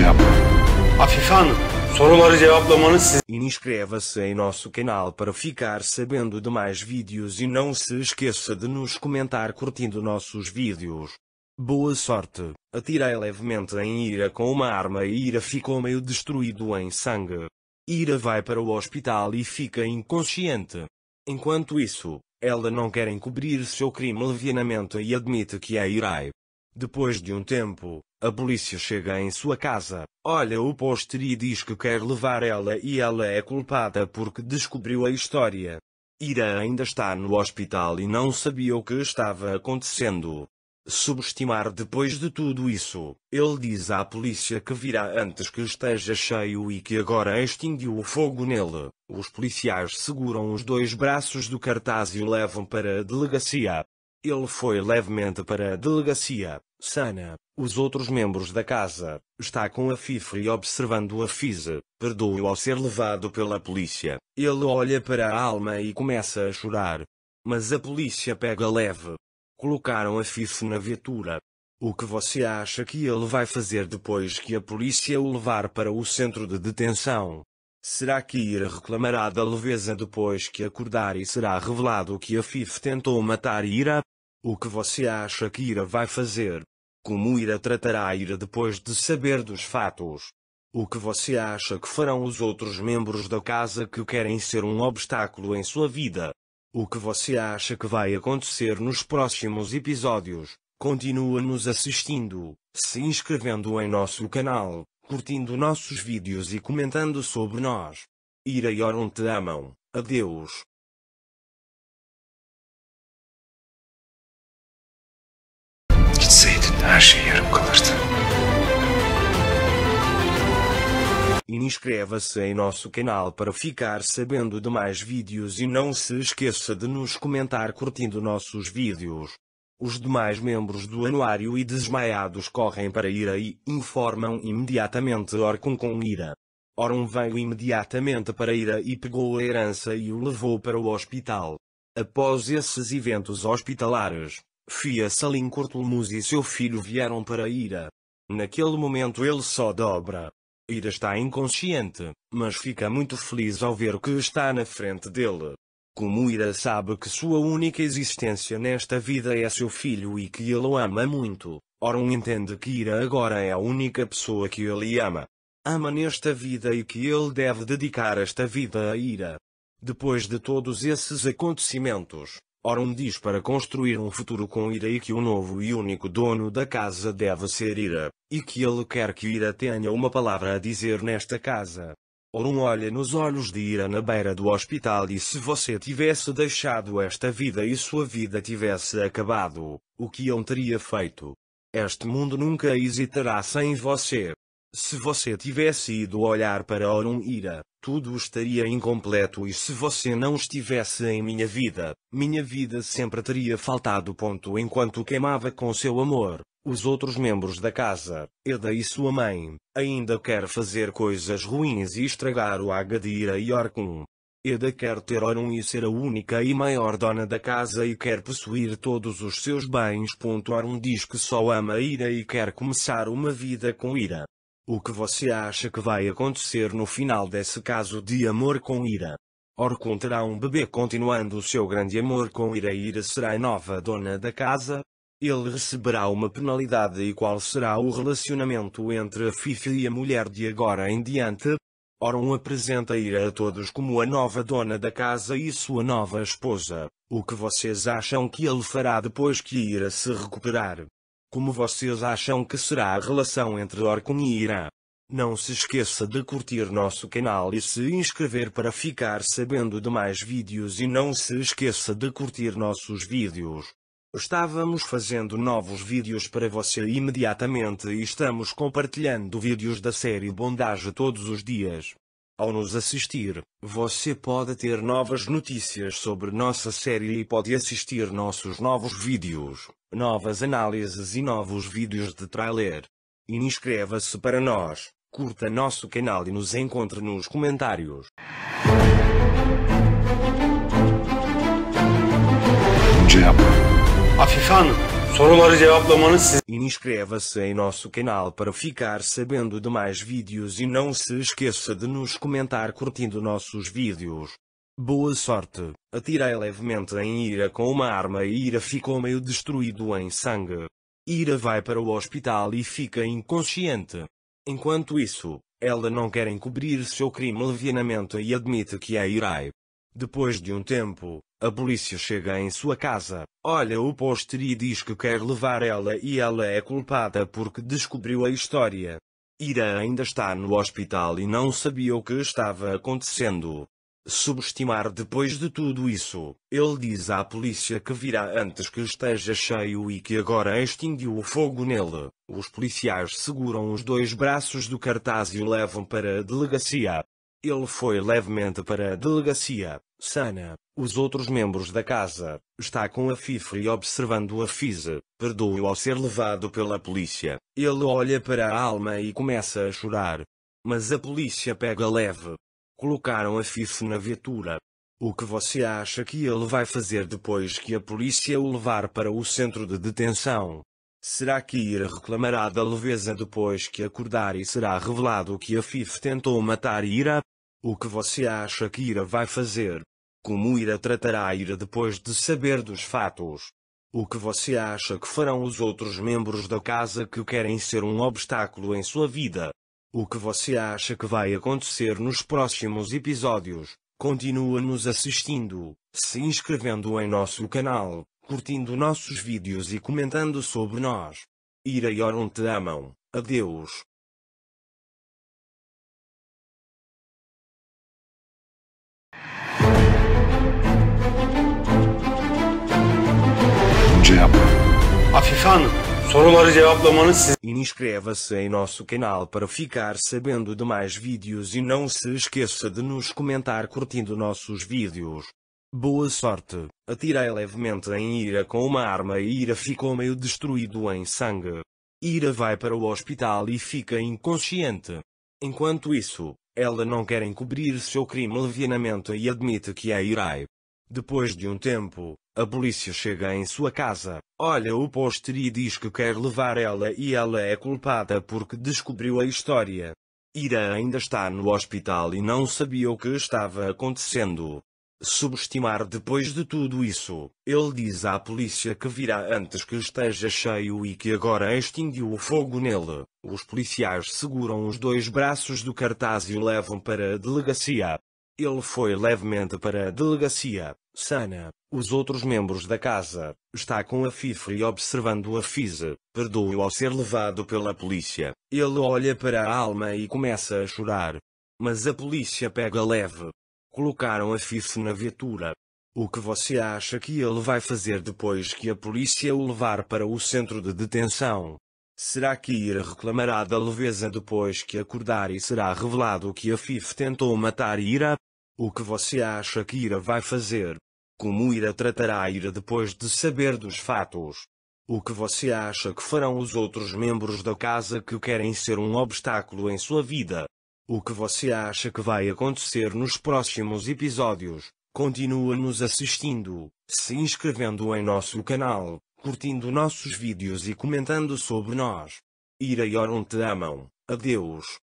yap. soruları cevaplamanız siz... Inscreva-se em nosso canal para ficar sabendo de mais vídeos e não se esqueça de nos comentar curtindo nossos vídeos. Boa sorte. Atirei levemente em Ira com uma arma e Ira ficou meio destruído em sangue. Ira vai para o hospital e fica inconsciente. Enquanto isso, ela não quer encobrir seu crime levianamente e admite que é Irai. Depois de um tempo, a polícia chega em sua casa, olha o poster e diz que quer levar ela e ela é culpada porque descobriu a história. Ira ainda está no hospital e não sabia o que estava acontecendo. Subestimar depois de tudo isso, ele diz à polícia que virá antes que esteja cheio e que agora extinguiu o fogo nele. Os policiais seguram os dois braços do cartaz e o levam para a delegacia. Ele foi levemente para a delegacia, Sana, os outros membros da casa, está com a e observando a FISA, perdoe-o ao ser levado pela polícia. Ele olha para a alma e começa a chorar. Mas a polícia pega leve. Colocaram a FIFA na viatura. O que você acha que ele vai fazer depois que a polícia o levar para o centro de detenção? Será que Ira reclamará da leveza depois que acordar e será revelado que a FIFA tentou matar Ira? O que você acha que Ira vai fazer? Como ira tratará a ira depois de saber dos fatos? O que você acha que farão os outros membros da casa que querem ser um obstáculo em sua vida? O que você acha que vai acontecer nos próximos episódios? Continua nos assistindo, se inscrevendo em nosso canal, curtindo nossos vídeos e comentando sobre nós. Ira e Oron te amam. Adeus. her şey yarım kalırdı. Inscreva-se em nosso canal para ficar sabendo de mais vídeos e não se esqueça de nos comentar curtindo nossos vídeos. Os demais membros do anuário e desmaiados correm para Ira e informam imediatamente Orcon com Ira. Oron veio imediatamente para Ira e pegou a herança e o levou para o hospital. Após esses eventos hospitalares, Fia Salim Cortulmus e seu filho vieram para Ira. Naquele momento ele só dobra. Ira está inconsciente, mas fica muito feliz ao ver que está na frente dele. Como Ira sabe que sua única existência nesta vida é seu filho e que ele o ama muito, Orun entende que Ira agora é a única pessoa que ele ama. Ama nesta vida e que ele deve dedicar esta vida a Ira. Depois de todos esses acontecimentos, Ora um diz para construir um futuro com Ira e que o novo e único dono da casa deve ser Ira, e que ele quer que Ira tenha uma palavra a dizer nesta casa. Ora um olha nos olhos de Ira na beira do hospital e se você tivesse deixado esta vida e sua vida tivesse acabado, o que eu teria feito? Este mundo nunca hesitará sem você. Se você tivesse ido olhar para Orum Ira, tudo estaria incompleto e se você não estivesse em minha vida, minha vida sempre teria faltado ponto enquanto queimava com seu amor. Os outros membros da casa, Eda e sua mãe, ainda quer fazer coisas ruins e estragar o Agadira e Orkun. Eda quer ter Orun e ser a única e maior dona da casa e quer possuir todos os seus bens. Orun diz que só ama Ira e quer começar uma vida com Ira. O que você acha que vai acontecer no final desse caso de amor com ira? Orkun terá um bebê continuando o seu grande amor com ira e ira será a nova dona da casa? Ele receberá uma penalidade e qual será o relacionamento entre a Fifi e a mulher de agora em diante? Orun apresenta Ira a todos como a nova dona da casa e sua nova esposa. O que vocês acham que ele fará depois que Ira se recuperar? Como vocês acham que será a relação entre Orkun e Irã? Não se esqueça de curtir nosso canal e se inscrever para ficar sabendo de mais vídeos e não se esqueça de curtir nossos vídeos. Estávamos fazendo novos vídeos para você imediatamente e estamos compartilhando vídeos da série Bondage todos os dias. Ao nos assistir, você pode ter novas notícias sobre nossa série e pode assistir nossos novos vídeos, novas análises e novos vídeos de trailer. Inscreva-se para nós, curta nosso canal e nos encontre nos comentários. Diabo. Afifa Soruları cevaplamanız siz... Inscreva-se em nosso canal para ficar sabendo de mais vídeos e não se esqueça de nos comentar curtindo nossos vídeos. Boa sorte, atirei levemente em Ira com uma arma e Ira ficou meio destruído em sangue. Ira vai para o hospital e fica inconsciente. Enquanto isso, ela não quer encobrir seu crime levianamente e admite que é Irai. Depois de um tempo, a polícia chega em sua casa, olha o poster e diz que quer levar ela e ela é culpada porque descobriu a história. Ira ainda está no hospital e não sabia o que estava acontecendo. Subestimar depois de tudo isso, ele diz à polícia que virá antes que esteja cheio e que agora extinguiu o fogo nele. Os policiais seguram os dois braços do cartaz e o levam para a delegacia. Ele foi levemente para a delegacia, Sana, os outros membros da casa, está com a e observando a Fisa, perdoe-o ao ser levado pela polícia. Ele olha para a alma e começa a chorar. Mas a polícia pega leve. Colocaram a Fifa na viatura. O que você acha que ele vai fazer depois que a polícia o levar para o centro de detenção? Será que Ira reclamará da leveza depois que acordar e será revelado que a Fifa tentou matar Ira? O que você acha que Ira vai fazer? Como Ira tratará a Ira depois de saber dos fatos? O que você acha que farão os outros membros da casa que querem ser um obstáculo em sua vida? O que você acha que vai acontecer nos próximos episódios? Continua nos assistindo, se inscrevendo em nosso canal, curtindo nossos vídeos e comentando sobre nós. Ira e Orun te amam. Adeus. cevap. soruları cevaplamanız Inscreva-se em nosso canal para ficar sabendo de mais vídeos e não se esqueça de nos comentar curtindo nossos vídeos. Boa sorte, atirei levemente em Ira com uma arma e Ira ficou meio destruído em sangue. Ira vai para o hospital e fica inconsciente. Enquanto isso, ela não quer encobrir seu crime levianamente e admite que é Irai. Depois de um tempo, a polícia chega em sua casa, olha o pôster e diz que quer levar ela e ela é culpada porque descobriu a história. Ira ainda está no hospital e não sabia o que estava acontecendo. Subestimar depois de tudo isso, ele diz à polícia que virá antes que esteja cheio e que agora extinguiu o fogo nele. Os policiais seguram os dois braços do cartaz e o levam para a delegacia. Ele foi levemente para a delegacia. Sana, os outros membros da casa, está com a Fif e observando a FISA, perdoe-o ao ser levado pela polícia. Ele olha para a alma e começa a chorar. Mas a polícia pega leve. Colocaram a Fifa na viatura. O que você acha que ele vai fazer depois que a polícia o levar para o centro de detenção? Será que Ira reclamará da leveza depois que acordar e será revelado que a FIF tentou matar Ira? O que você acha que Ira vai fazer? Como Ira tratará Ira depois de saber dos fatos? O que você acha que farão os outros membros da casa que querem ser um obstáculo em sua vida? O que você acha que vai acontecer nos próximos episódios? Continua nos assistindo, se inscrevendo em nosso canal, curtindo nossos vídeos e comentando sobre nós. Ira e Oron te amam. Adeus.